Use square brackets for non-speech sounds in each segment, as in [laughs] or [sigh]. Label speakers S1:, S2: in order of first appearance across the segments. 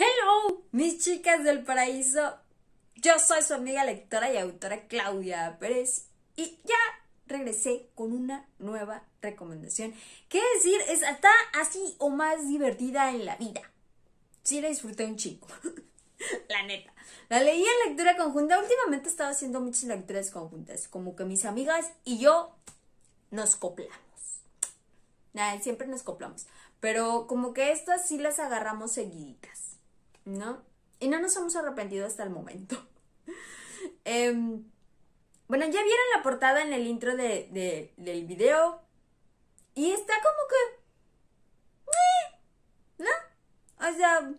S1: Hello, mis chicas del paraíso. Yo soy su amiga lectora y autora Claudia Pérez y ya regresé con una nueva recomendación. ¿Qué decir? Es hasta así o más divertida en la vida. Sí la disfruté un chico. [laughs] la neta. La leí en lectura conjunta. Últimamente estaba haciendo muchas lecturas conjuntas. Como que mis amigas y yo nos coplamos. Nada, siempre nos coplamos. Pero como que estas sí las agarramos seguiditas. ¿no? Y no nos hemos arrepentido hasta el momento. [laughs] Em, bueno, ya vieron la portada en el intro del video. Y está como que... Eh, ¿No? O sea,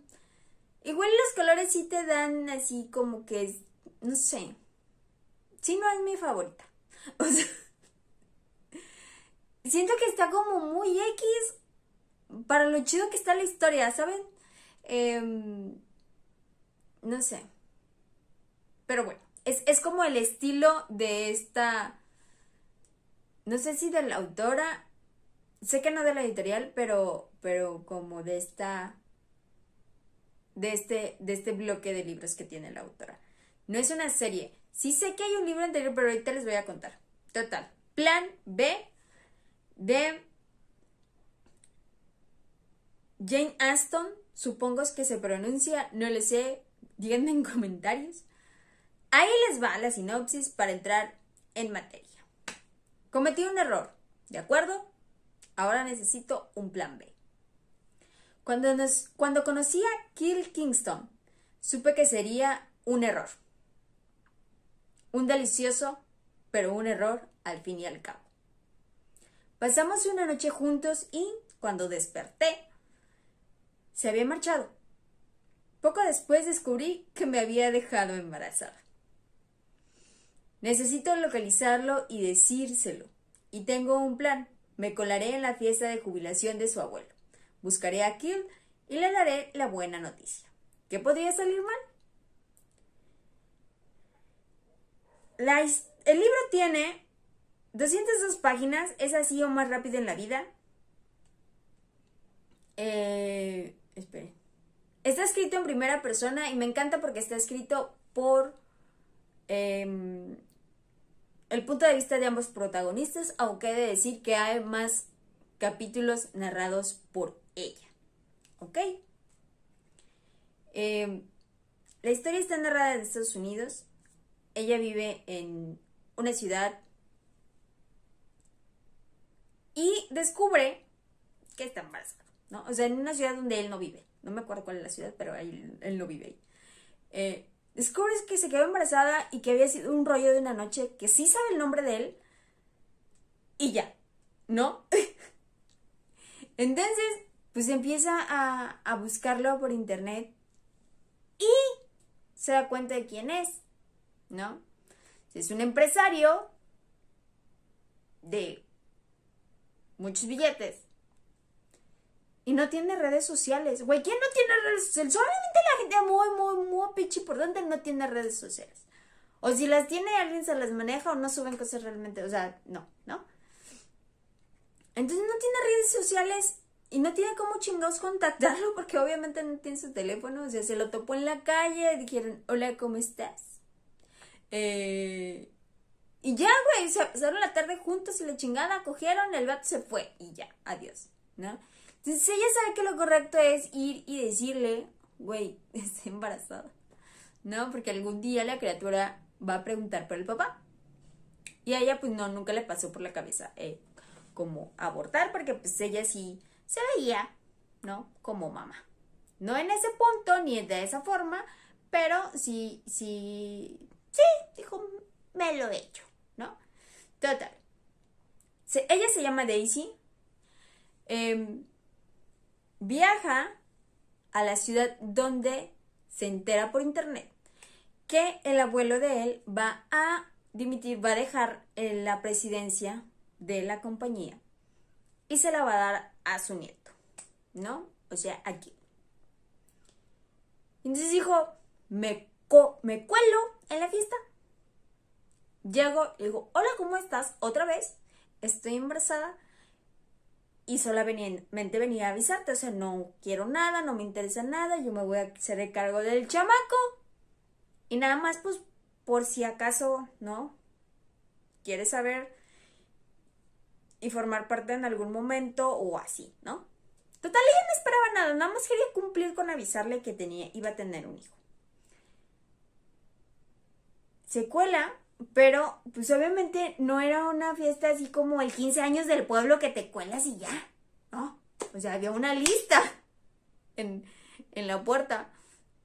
S1: igual los colores sí te dan así como que... No sé. Sí, no es mi favorita. [laughs] O sea... siento que está como muy X para lo chido que está la historia, ¿saben? Em, no sé. Pero bueno, es, como el estilo de esta... No sé si de la autora, sé que no de la editorial, pero, pero como de esta... De este, de este bloque de libros que tiene la autora. No es una serie. Sí sé que hay un libro anterior, pero ahorita les voy a contar. Total. Plan B de Jane Aston Supongo que se pronuncia, no le sé, díganme en comentarios. Ahí les va la sinopsis para entrar en materia. Cometí un error, ¿de acuerdo? Ahora necesito un plan B. Cuando, nos, cuando conocí a Kill Kingston, supe que sería un error. Un delicioso, pero un error al fin y al cabo. Pasamos una noche juntos y, cuando desperté, se había marchado. Poco después descubrí que me había dejado embarazada. Necesito localizarlo y decírselo. Y tengo un plan. Me colaré en la fiesta de jubilación de su abuelo. Buscaré a Kill y le daré la buena noticia. ¿Qué podría salir mal? La el libro tiene 202 páginas. ¿Es así o más rápido en la vida? Eh, Esperen. Está escrito en primera persona y me encanta porque está escrito por em, el punto de vista de ambos protagonistas, aunque he de decir que hay más capítulos narrados por ella. ¿Ok? Em, la historia está narrada en Estados Unidos. Ella vive en una ciudad y descubre que está embarazada. ¿no? O sea, en una ciudad donde él no vive. No me acuerdo cuál es la ciudad, pero ahí él no vive ahí. Eh, descubres que se quedó embarazada y que había sido un rollo de una noche, que sí sabe el nombre de él, y ya, ¿no? [laughs] Entonces, pues empieza a, a buscarlo por internet y se da cuenta de quién es, ¿no? Es un empresario de muchos billetes, y no tiene redes sociales. Güey, ¿quién no tiene redes sociales? Solamente la gente muy, muy, muy pichi por dónde no tiene redes sociales. O si las tiene, alguien se las maneja o no suben cosas realmente. O sea, no, ¿no? Entonces no tiene redes sociales y no tiene como chingados contactarlo [laughs] porque obviamente no tiene su teléfono. O sea, se lo topó en la calle, dijeron, hola, ¿cómo estás? Eh, y ya, güey, se pasaron la tarde juntos y la chingada, cogieron, el vato se fue y ya, adiós, ¿no? Entonces ella sabe que lo correcto es ir y decirle, güey, [laughs] estoy embarazada. ¿No? Porque algún día la criatura va a preguntar por el papá. Y a ella pues no, nunca le pasó por la cabeza eh, como abortar porque pues ella sí se veía, ¿no? Como mamá. No en ese punto ni de esa forma, pero sí, sí, sí, dijo, me lo he hecho, ¿no? Total. ella se llama Daisy. Eh, viaja a la ciudad donde se entera por internet que el abuelo de él va a dimitir, va a dejar eh, la presidencia de la compañía y se la va a dar a su nieto, ¿no? O sea, aquí. Entonces dijo, me, cuelo en la fiesta. Llego y digo, hola, ¿cómo estás? Otra vez, estoy embarazada y solamente venía a avisarte, o sea, no quiero nada, no me interesa nada, yo me voy a hacer el cargo del chamaco. Y nada más, pues, por si acaso, ¿no? Quieres saber y formar parte en algún momento o así, ¿no? Total, ella no esperaba nada, nada más quería cumplir con avisarle que tenía, iba a tener un hijo. Secuela. Pero, pues obviamente no era una fiesta así como el 15 años del pueblo que te cuelas y ya, ¿no? O sea, había una lista en, la puerta.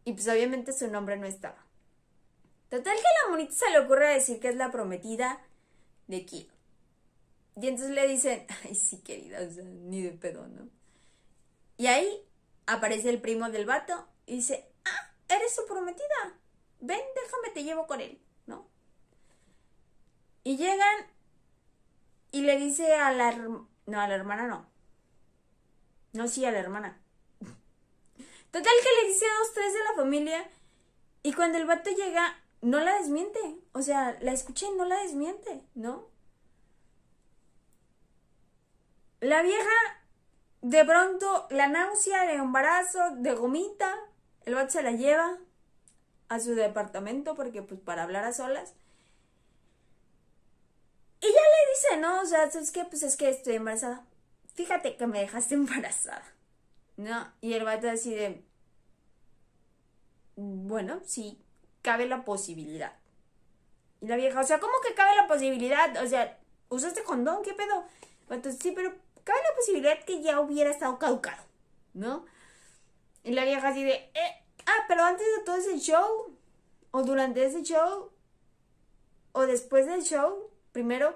S1: Y pues obviamente su nombre no estaba. Total que la monita se le ocurre decir que es la prometida de Kido. Y entonces le dicen, [laughs] ay sí querida, o sea, ni de pedo, ¿no? Y ahí aparece el primo del vato y dice, ah, eres su prometida. Ven, déjame, te llevo con él. Y llegan y le dice a la... No, a la hermana no. No, sí, a la hermana. Total que le dice a dos, tres de la familia. Y cuando el vato llega, no la desmiente. O sea, la escuché y no la desmiente, ¿no? La vieja, de pronto, la náusea, de embarazo, de gomita. El vato se la lleva a su departamento porque, pues, para hablar a solas. Y ya le dice, ¿no? O sea, ¿sabes Pues es que estoy embarazada. Fíjate que me dejaste [laughs] embarazada. ¿No? Y el vato así Bueno, sí, cabe la posibilidad. Y la vieja, o sea, ¿cómo que cabe la posibilidad? O sea, ¿usaste condón? ¿Qué pedo? Entonces, sí, pero cabe la posibilidad que ya hubiera estado caducado, ¿no? Y la vieja así de, eh, ah, pero antes de todo ese show, o durante ese show, o después del show, primero,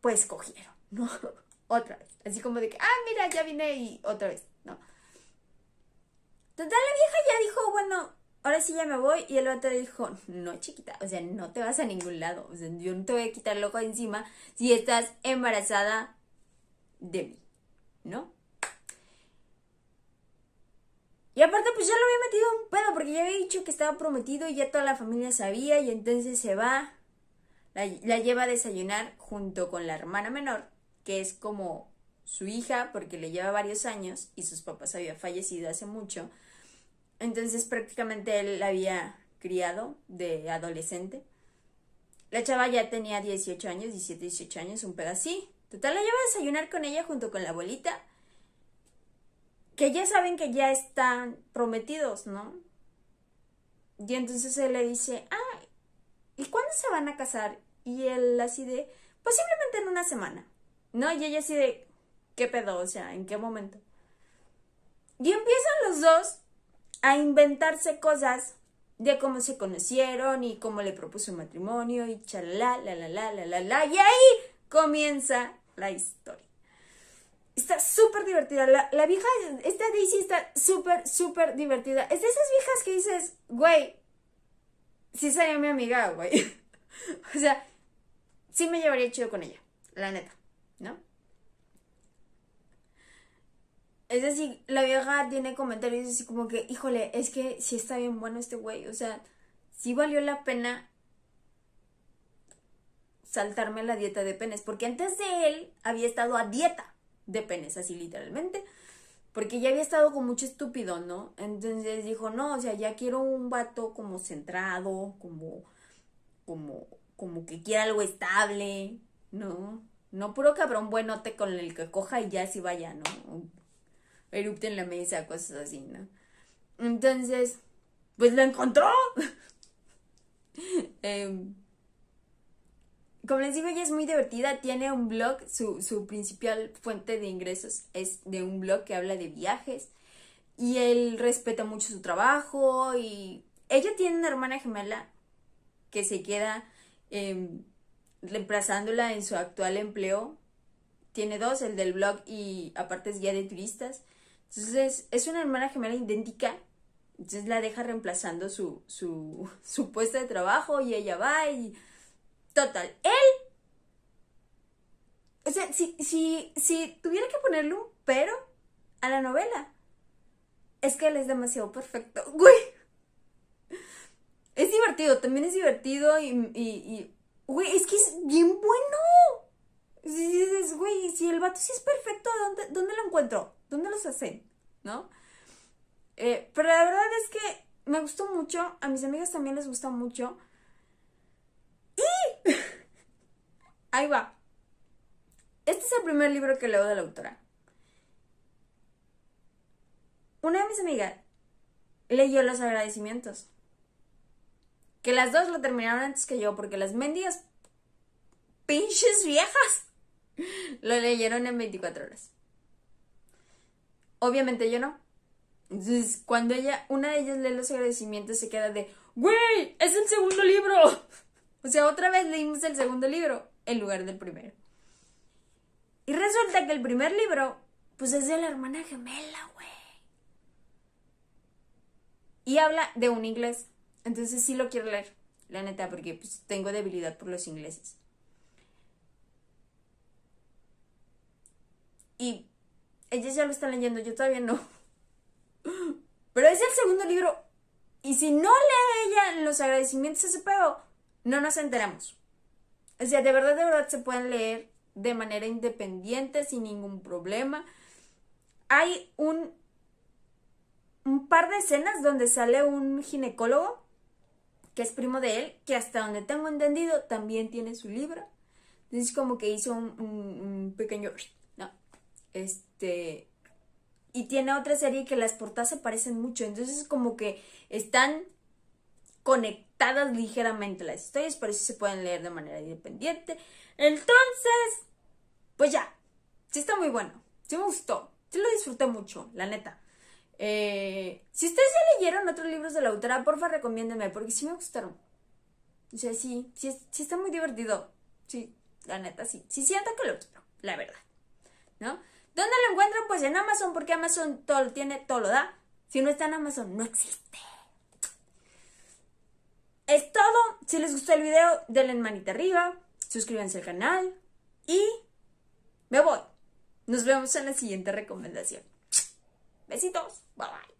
S1: pues cogieron, [laughs] ¿no? otra vez. Así como de que, ah, mira, ya vine y otra vez, ¿no? Total, la vieja ya dijo, bueno, ahora sí ya me voy. Y el otro dijo, no, chiquita, o sea, no te vas a ningún lado. O sea, yo no te voy a quitar loco encima si estás embarazada de mí, ¿no? Y aparte, pues ya lo había metido en pedo, porque ya había dicho que estaba prometido y ya toda la familia sabía, y entonces se va la, lleva a desayunar junto con la hermana menor, que es como su hija porque le lleva varios años y sus papás había fallecido hace mucho. Entonces prácticamente él la había criado de adolescente. La chava ya tenía 18 años, 17, 18 años, un pedacito. Total, la lleva a desayunar con ella junto con la abuelita. Que ya saben que ya están prometidos, ¿no? Y entonces él le dice, ah, ¿y cuándo se van a casar? Y él así de, posiblemente pues en una semana. ¿No? Y ella así de, ¿qué pedo? O sea, ¿en qué momento? Y empiezan los dos a inventarse cosas de cómo se conocieron y cómo le propuso matrimonio y chalala, la, la, la, la, la, la. Y ahí comienza la historia. Está súper divertida. La, la, vieja, esta Daisy está súper, súper divertida. Es de esas viejas que dices, güey, sí sería mi amiga, güey. [laughs] o sea, sí me llevaría chido con ella, la neta, ¿no? Es decir, la vieja tiene comentarios así como que, híjole, es que sí está bien bueno este güey, o sea, sí valió la pena saltarme la dieta de penes, porque antes de él había estado a dieta de penes, así literalmente. Porque ya había estado con mucho estúpido, ¿no? Entonces dijo, no, o sea, ya quiero un vato como centrado, como, como, como que quiera algo estable, ¿no? No puro cabrón buenote con el que coja y ya si vaya, ¿no? erupte en la mesa, cosas así, ¿no? Entonces, pues lo encontró. [laughs] Em, como les digo, ella es muy divertida, tiene un blog, su, principal fuente de ingresos es de un blog que habla de viajes y él respeta mucho su trabajo y ella tiene una hermana gemela que se queda em, reemplazándola en su actual empleo. Tiene dos, el del blog y aparte es guía de turistas. Entonces es una hermana gemela idéntica entonces la deja reemplazando su, su, [laughs] su puesto de trabajo y ella va y Total, él... O sea, si, tuviera que ponerle un pero a la novela, es que él es demasiado perfecto. [laughs] Güey. Es divertido, también es divertido y, y, Güey, es que es bien bueno. Si si el vato sí es perfecto, ¿dónde, lo encuentro? ¿Dónde los hacen? ¿No? Eh, pero la verdad es que me gustó mucho, a mis amigas también les gusta mucho. ahí va. Este es el primer libro que leo de la autora. Una de mis amigas leyó los agradecimientos. Que las dos lo terminaron antes que yo, porque las mendigas pinches viejas [laughs] lo leyeron en 24 horas. Obviamente yo no. cuando ella, una de ellas lee los agradecimientos, se queda de, güey, es el segundo libro. [laughs] O sea, otra vez leímos el segundo libro en lugar del primero. Y resulta que el primer libro, pues es de la hermana gemela, güey. Y habla de un inglés. Entonces sí lo quiero leer, la neta, porque pues, tengo debilidad por los ingleses. Y ella ya lo están leyendo, yo todavía no. [laughs] Pero es el segundo libro. Y si no lee ella los agradecimientos a ese pedo, no nos enteramos. O sea, de verdad, de verdad se pueden leer de manera independiente, sin ningún problema. Hay un, un par de escenas donde sale un ginecólogo, que es primo de él, que hasta donde tengo entendido también tiene su libro. Entonces como que hizo un, pequeño... No, este... Y tiene otra serie que las portadas se parecen mucho. Entonces como que están conectadas ligeramente las historias, pero eso se pueden leer de manera independiente. Entonces, pues ya, sí está muy bueno, sí me gustó, sí lo disfruté mucho, la neta. Eh, si ustedes ya leyeron otros libros de la autora, porfa, recomiéndeme, porque sí me gustaron. O sea, sí, sí, sí está muy divertido. Sí, la neta, sí. Sí sienta que lo quiero, la verdad. ¿No? ¿Dónde lo encuentran? Pues en Amazon, porque Amazon todo lo tiene, todo lo da. Si no está en Amazon, no existe. Es todo. Si les gustó el video, denle manita arriba, suscríbanse al canal y me voy. Nos vemos en la siguiente recomendación. Besitos. Bye bye.